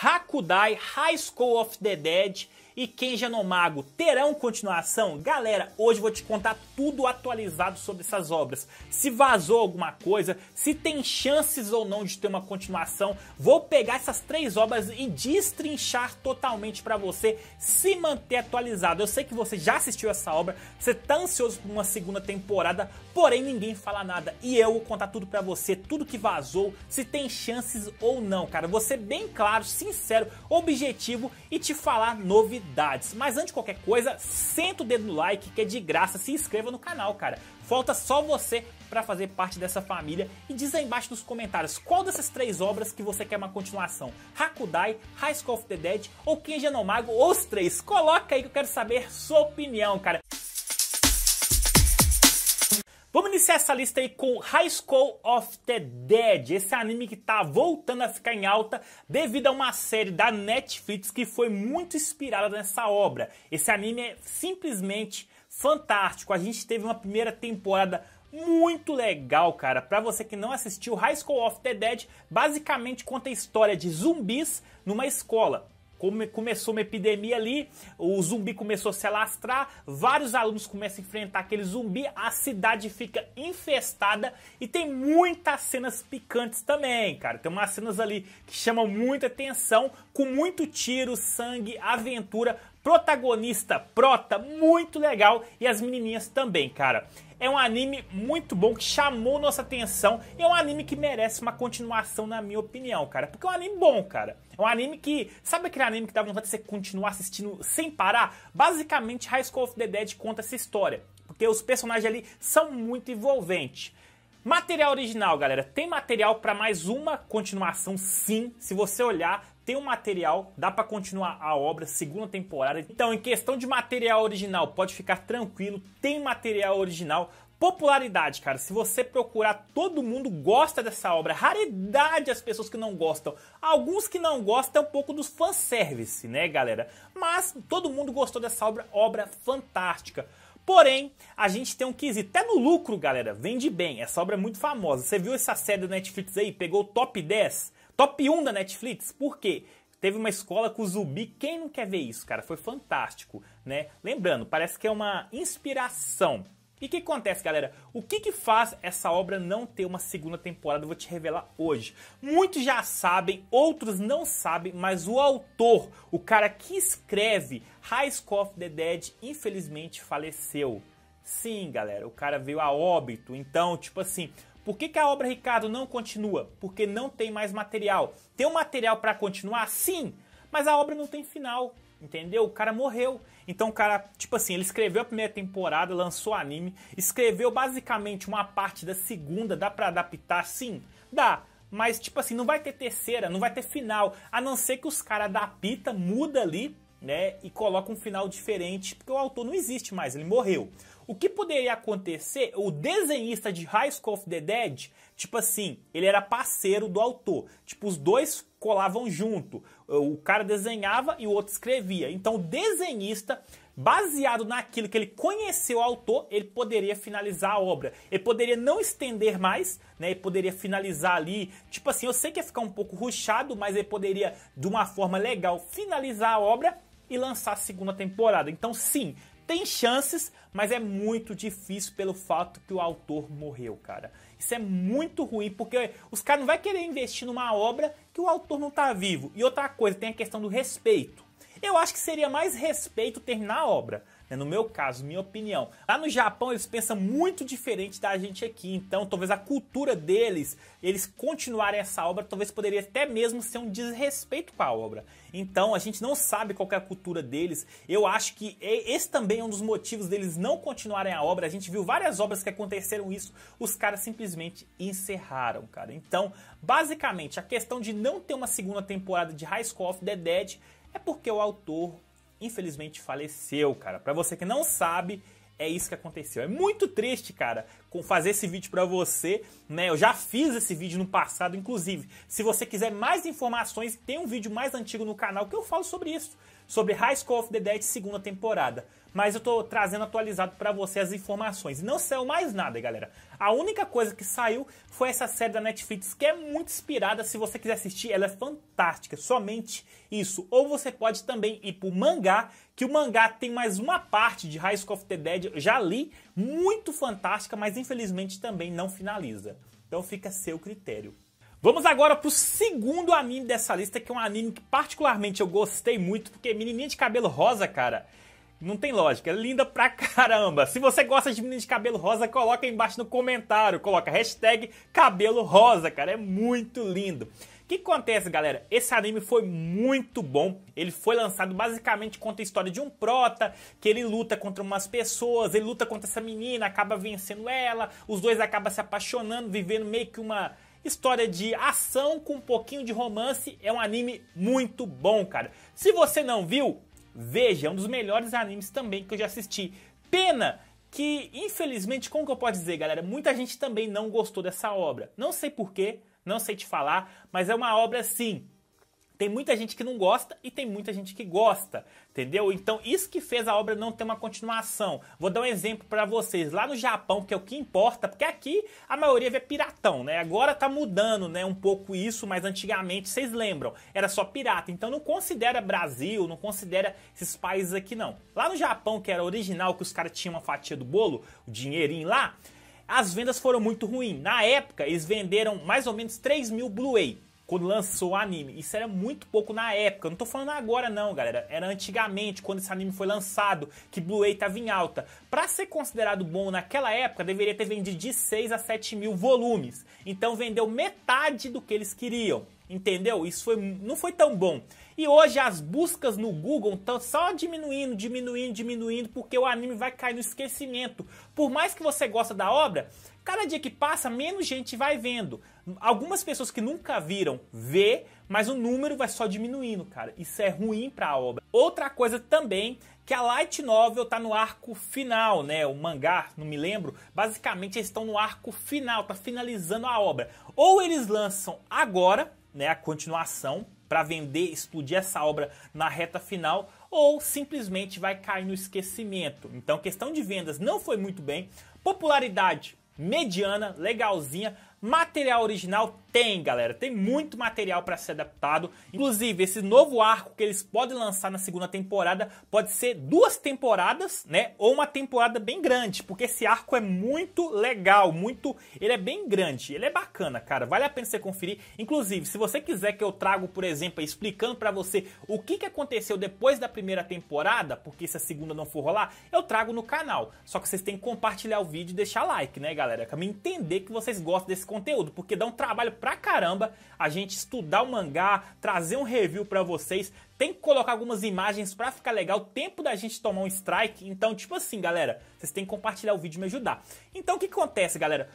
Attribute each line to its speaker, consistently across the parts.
Speaker 1: Hakudai High School of the Dead e Kenja no Mago terão continuação? Galera, hoje vou te contar tudo atualizado sobre essas obras. Se vazou alguma coisa, se tem chances ou não de ter uma continuação, vou pegar essas três obras e destrinchar totalmente para você se manter atualizado. Eu sei que você já assistiu essa obra, você tá ansioso por uma segunda temporada, porém ninguém fala nada e eu vou contar tudo para você, tudo que vazou, se tem chances ou não, cara. Você bem claro, sincero, objetivo e te falar novidades novidades. Mas antes de qualquer coisa, senta o dedo no like que é de graça, se inscreva no canal, cara. Falta só você para fazer parte dessa família e diz aí embaixo nos comentários qual dessas três obras que você quer uma continuação: Hakudai, High School of the Dead ou Kenja no Mago, ou os três. Coloca aí que eu quero saber sua opinião, cara. Vamos iniciar essa lista aí com High School of the Dead, esse anime que tá voltando a ficar em alta devido a uma série da Netflix que foi muito inspirada nessa obra. Esse anime é simplesmente fantástico. A gente teve uma primeira temporada muito legal, cara. Para você que não assistiu, High School of the Dead basicamente conta a história de zumbis numa escola. Come, começou uma epidemia ali, o zumbi começou a se alastrar, vários alunos começam a enfrentar aquele zumbi, a cidade fica infestada e tem muitas cenas picantes também, cara. Tem umas cenas ali que chamam muita atenção, com muito tiro, sangue, aventura, protagonista, prota, muito legal e as menininhas também, cara. É um anime muito bom que chamou nossa atenção. E é um anime que merece uma continuação, na minha opinião, cara. Porque é um anime bom, cara. É um anime que. Sabe aquele anime que dá vontade de você continuar assistindo sem parar? Basicamente, High School of the Dead conta essa história. Porque os personagens ali são muito envolventes. Material original, galera. Tem material para mais uma continuação, sim. Se você olhar, tem o material, dá para continuar a obra, segunda temporada. Então, em questão de material original, pode ficar tranquilo, tem material original. Popularidade, cara, se você procurar, todo mundo gosta dessa obra. Raridade as pessoas que não gostam. Alguns que não gostam é um pouco dos fanservice, né, galera? Mas todo mundo gostou dessa obra, obra fantástica. Porém, a gente tem um quesito. Até no lucro, galera, vende bem. Essa obra é muito famosa. Você viu essa série da Netflix aí? Pegou o top 10? Top 1 da Netflix, por quê? Teve uma escola com o zumbi, quem não quer ver isso, cara? Foi fantástico, né? Lembrando, parece que é uma inspiração. E o que acontece, galera? O que, que faz essa obra não ter uma segunda temporada? Eu vou te revelar hoje. Muitos já sabem, outros não sabem, mas o autor, o cara que escreve High School of the Dead, infelizmente faleceu. Sim, galera, o cara veio a óbito. Então, tipo assim, por que, que a obra Ricardo não continua? Porque não tem mais material. Tem um material para continuar? Sim, mas a obra não tem final, entendeu? O cara morreu. Então o cara, tipo assim, ele escreveu a primeira temporada, lançou anime, escreveu basicamente uma parte da segunda, dá para adaptar? Sim, dá. Mas, tipo assim, não vai ter terceira, não vai ter final. A não ser que os caras adaptam, muda ali, né? E coloca um final diferente, porque o autor não existe mais, ele morreu. O que poderia acontecer? O desenhista de High School of the Dead, tipo assim, ele era parceiro do autor. Tipo, os dois colavam junto. O cara desenhava e o outro escrevia. Então, o desenhista, baseado naquilo que ele conheceu o autor, ele poderia finalizar a obra. Ele poderia não estender mais, né? Ele poderia finalizar ali. Tipo assim, eu sei que ia ficar um pouco ruchado, mas ele poderia, de uma forma legal, finalizar a obra e lançar a segunda temporada. Então, sim, tem chances, mas é muito difícil pelo fato que o autor morreu, cara. Isso é muito ruim, porque os caras não vão querer investir numa obra que o autor não tá vivo. E outra coisa, tem a questão do respeito. Eu acho que seria mais respeito terminar a obra. Né? No meu caso, minha opinião. Lá no Japão eles pensam muito diferente da gente aqui, então talvez a cultura deles, eles continuarem essa obra, talvez poderia até mesmo ser um desrespeito com a obra. Então a gente não sabe qual é a cultura deles. Eu acho que é, esse também é um dos motivos deles não continuarem a obra. A gente viu várias obras que aconteceram isso, os caras simplesmente encerraram, cara. Então, basicamente, a questão de não ter uma segunda temporada de High School of the Dead é porque o autor infelizmente faleceu, cara. Para você que não sabe, é isso que aconteceu. É muito triste, cara, com fazer esse vídeo para você, né? Eu já fiz esse vídeo no passado, inclusive. Se você quiser mais informações, tem um vídeo mais antigo no canal que eu falo sobre isso, sobre High School of the Dead segunda temporada. Mas eu tô trazendo atualizado para você as informações. Não saiu mais nada, galera. A única coisa que saiu foi essa série da Netflix que é muito inspirada. Se você quiser assistir, ela é fantástica. Somente isso. Ou você pode também ir pro mangá, que o mangá tem mais uma parte de High School of the Dead. Eu já li muito fantástica, mas infelizmente também não finaliza. Então fica a seu critério. Vamos agora pro segundo anime dessa lista, que é um anime que particularmente eu gostei muito, porque é menininha de cabelo rosa, cara, não tem lógica, é linda pra caramba. Se você gosta de menina de cabelo rosa, coloca aí embaixo no comentário, coloca hashtag cabelo rosa, cara, é muito lindo que acontece, galera? Esse anime foi muito bom. Ele foi lançado basicamente conta a história de um prota, que ele luta contra umas pessoas, ele luta contra essa menina, acaba vencendo ela, os dois acabam se apaixonando, vivendo meio que uma história de ação com um pouquinho de romance. É um anime muito bom, cara. Se você não viu, veja, é um dos melhores animes também que eu já assisti. Pena que, infelizmente, como que eu posso dizer, galera? Muita gente também não gostou dessa obra. Não sei porquê, não sei te falar, mas é uma obra assim. Tem muita gente que não gosta e tem muita gente que gosta, entendeu? Então isso que fez a obra não ter uma continuação. Vou dar um exemplo para vocês. Lá no Japão, que é o que importa, porque aqui a maioria vê piratão, né? Agora tá mudando, né, um pouco isso, mas antigamente vocês lembram, era só pirata. Então não considera Brasil, não considera esses países aqui não. Lá no Japão, que era original, que os caras tinham uma fatia do bolo, o dinheirinho lá, as vendas foram muito ruins. Na época, eles venderam mais ou menos 3 mil Blu-ray quando lançou o anime. Isso era muito pouco na época. não tô falando agora, não, galera. Era antigamente, quando esse anime foi lançado, que Blu-ray tava em alta. Para ser considerado bom naquela época, deveria ter vendido de 6 a 7 mil volumes. Então vendeu metade do que eles queriam. Entendeu? Isso foi, não foi tão bom. E hoje as buscas no Google estão só diminuindo, diminuindo, diminuindo, porque o anime vai cair no esquecimento. Por mais que você gosta da obra, cada dia que passa, menos gente vai vendo. Algumas pessoas que nunca viram, vê, mas o número vai só diminuindo, cara. Isso é ruim para a obra. Outra coisa também que a light novel tá no arco final, né? O mangá, não me lembro. Basicamente eles estão no arco final, tá finalizando a obra. Ou eles lançam agora, né, a continuação para vender, explodir essa obra na reta final, ou simplesmente vai cair no esquecimento. Então, questão de vendas não foi muito bem, popularidade mediana, legalzinha, Material original tem, galera. Tem muito material para ser adaptado. Inclusive, esse novo arco que eles podem lançar na segunda temporada pode ser duas temporadas, né? Ou uma temporada bem grande, porque esse arco é muito legal, muito, ele é bem grande, ele é bacana, cara. Vale a pena você conferir. Inclusive, se você quiser que eu trago, por exemplo, explicando para você o que que aconteceu depois da primeira temporada, porque se a segunda não for rolar, eu trago no canal. Só que vocês têm que compartilhar o vídeo e deixar like, né, galera? Para me entender que vocês gostam desse conteúdo, porque dá um trabalho pra caramba a gente estudar o mangá, trazer um review para vocês, tem que colocar algumas imagens para ficar legal, tempo da gente tomar um strike. Então, tipo assim, galera, vocês têm que compartilhar o vídeo e me ajudar. Então, o que acontece, galera?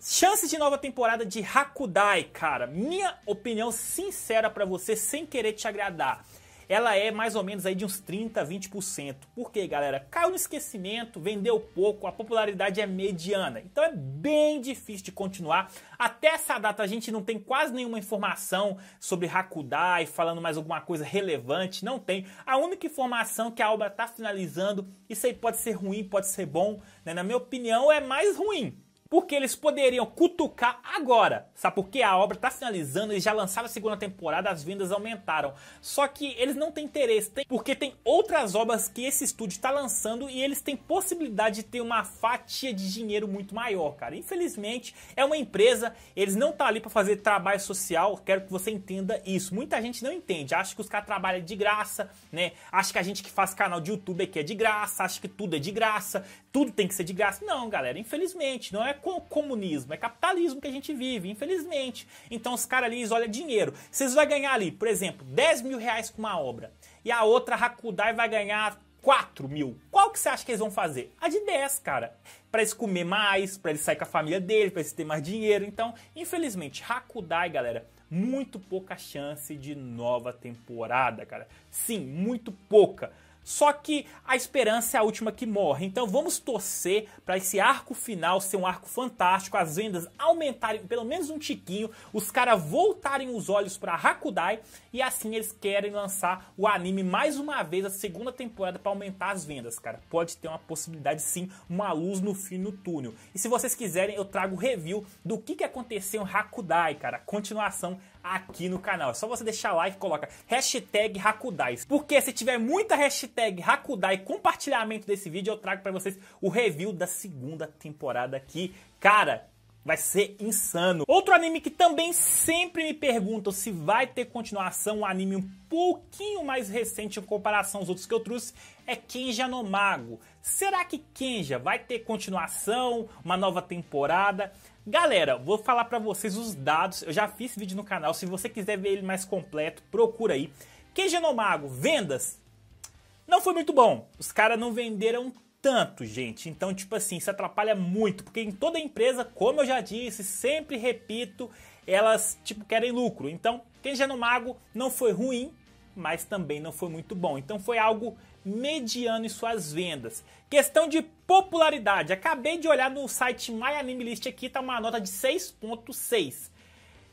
Speaker 1: Chances de nova temporada de Hakudai, cara. Minha opinião sincera para você, sem querer te agradar ela é mais ou menos aí de uns 30, 20%. Por quê, galera? Caiu no esquecimento, vendeu pouco, a popularidade é mediana. Então é bem difícil de continuar. Até essa data a gente não tem quase nenhuma informação sobre Hakudai, falando mais alguma coisa relevante, não tem. A única informação que a obra está finalizando, isso aí pode ser ruim, pode ser bom, né? na minha opinião é mais ruim, porque eles poderiam cutucar agora. Sabe por quê? A obra está finalizando, eles já lançaram a segunda temporada, as vendas aumentaram. Só que eles não têm interesse, tem, porque tem outras obras que esse estúdio está lançando e eles têm possibilidade de ter uma fatia de dinheiro muito maior, cara. Infelizmente, é uma empresa, eles não estão tá ali para fazer trabalho social, quero que você entenda isso. Muita gente não entende, acha que os caras trabalham de graça, né? Acha que a gente que faz canal de YouTube aqui é de graça, acha que tudo é de graça, tudo tem que ser de graça. Não, galera, infelizmente, não é é comunismo, é capitalismo que a gente vive, infelizmente. Então os caras ali, eles olham dinheiro. Vocês vão ganhar ali, por exemplo, 10 mil reais com uma obra. E a outra, Hakudai, vai ganhar 4 mil. Qual que você acha que eles vão fazer? A de 10, cara. Para eles comer mais, para eles sair com a família dele, para eles ter mais dinheiro. Então, infelizmente, Hakudai, galera, muito pouca chance de nova temporada, cara. Sim, muito pouca. Só que a esperança é a última que morre. Então vamos torcer para esse arco final ser um arco fantástico, as vendas aumentarem pelo menos um tiquinho, os caras voltarem os olhos para Hakudai e assim eles querem lançar o anime mais uma vez a segunda temporada para aumentar as vendas, cara. Pode ter uma possibilidade sim, uma luz no fim do túnel. E se vocês quiserem, eu trago review do que que aconteceu em Hakudai, cara. Continuação aqui no canal. É só você deixar like e coloca hashtag Hakudai. Porque se tiver muita hashtag hashtag Hakudai compartilhamento desse vídeo, eu trago para vocês o review da segunda temporada aqui. Cara, Vai ser insano. Outro anime que também sempre me perguntam se vai ter continuação, um anime um pouquinho mais recente em comparação aos outros que eu trouxe, é Kenja no Mago. Será que Kenja vai ter continuação, uma nova temporada? Galera, vou falar para vocês os dados. Eu já fiz vídeo no canal, se você quiser ver ele mais completo, procura aí. Kenja no Mago, vendas não foi muito bom. Os caras não venderam tanto, gente. Então, tipo assim, se atrapalha muito, porque em toda empresa, como eu já disse, sempre repito, elas tipo querem lucro. Então, quem já no mago não foi ruim, mas também não foi muito bom. Então, foi algo mediano em suas vendas. Questão de popularidade. Acabei de olhar no site My aqui, tá uma nota de 6.6.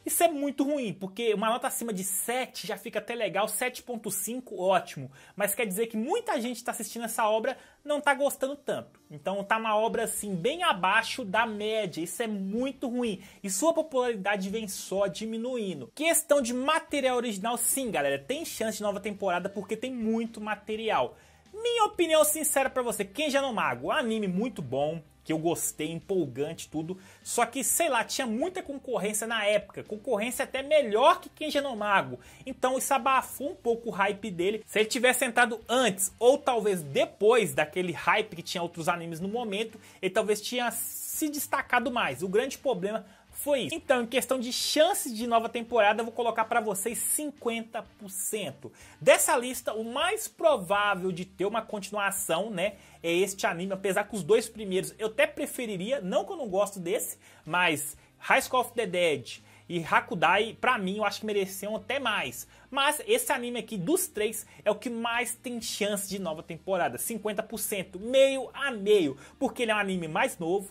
Speaker 1: Isso é muito ruim, porque uma nota acima de 7 já fica até legal, 7.5 ótimo, mas quer dizer que muita gente está assistindo essa obra não está gostando tanto. Então tá uma obra assim bem abaixo da média, isso é muito ruim. E sua popularidade vem só diminuindo. Questão de material original, sim, galera, tem chance de nova temporada porque tem muito material. Minha opinião sincera para você, quem já não mago, anime muito bom, que eu gostei, empolgante, tudo. Só que, sei lá, tinha muita concorrência na época, concorrência até melhor que Kenji no Mago. Então isso abafou um pouco o hype dele. Se ele tivesse sentado antes ou talvez depois daquele hype que tinha outros animes no momento, ele talvez tinha se destacado mais. O grande problema foi isso. Então, em questão de chances de nova temporada, eu vou colocar para vocês 50%. Dessa lista, o mais provável de ter uma continuação, né, é este anime, apesar que os dois primeiros eu até preferiria, não que eu não gosto desse, mas High School of the Dead e Hakudai, para mim, eu acho que mereciam até mais. Mas esse anime aqui, dos três, é o que mais tem chance de nova temporada. 50%, meio a meio. Porque ele é um anime mais novo,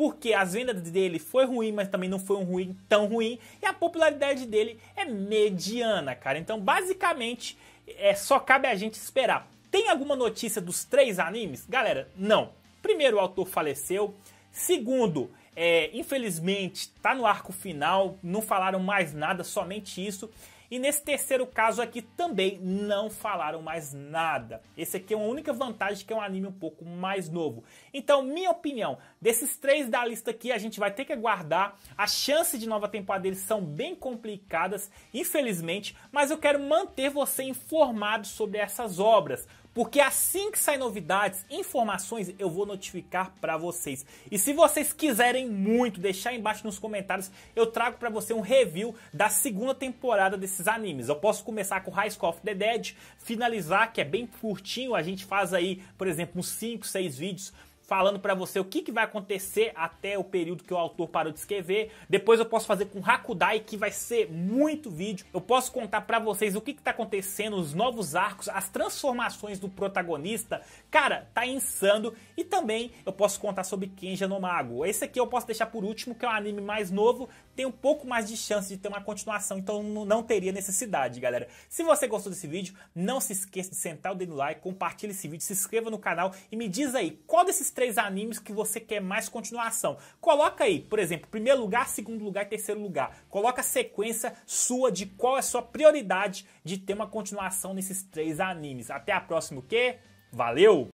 Speaker 1: porque as vendas dele foi ruim, mas também não foi um ruim tão ruim, e a popularidade dele é mediana, cara. Então, basicamente, é só cabe a gente esperar. Tem alguma notícia dos três animes? Galera, não. Primeiro, o autor faleceu. Segundo, é, infelizmente, tá no arco final, não falaram mais nada, somente isso. E nesse terceiro caso aqui também não falaram mais nada. Esse aqui é uma única vantagem que é um anime um pouco mais novo. Então, minha opinião, desses três da lista aqui, a gente vai ter que aguardar. as chances de nova temporada deles são bem complicadas, infelizmente, mas eu quero manter você informado sobre essas obras porque assim que sair novidades, informações, eu vou notificar para vocês. E se vocês quiserem muito, deixar aí embaixo nos comentários, eu trago para você um review da segunda temporada desses animes. Eu posso começar com High School of the Dead, finalizar, que é bem curtinho, a gente faz aí, por exemplo, uns 5, 6 vídeos falando para você o que, que vai acontecer até o período que o autor parou de escrever. Depois eu posso fazer com Hakudai, que vai ser muito vídeo. Eu posso contar para vocês o que, que tá acontecendo, os novos arcos, as transformações do protagonista. Cara, tá insano. E também eu posso contar sobre Kenja no Mago. Esse aqui eu posso deixar por último, que é um anime mais novo, tem um pouco mais de chance de ter uma continuação, então não teria necessidade, galera. Se você gostou desse vídeo, não se esqueça de sentar o dedo no like, compartilhe esse vídeo, se inscreva no canal e me diz aí qual desses três animes que você quer mais continuação. Coloca aí, por exemplo, primeiro lugar, segundo lugar e terceiro lugar. Coloca a sequência sua de qual é a sua prioridade de ter uma continuação nesses três animes. Até a próxima, o quê? Valeu!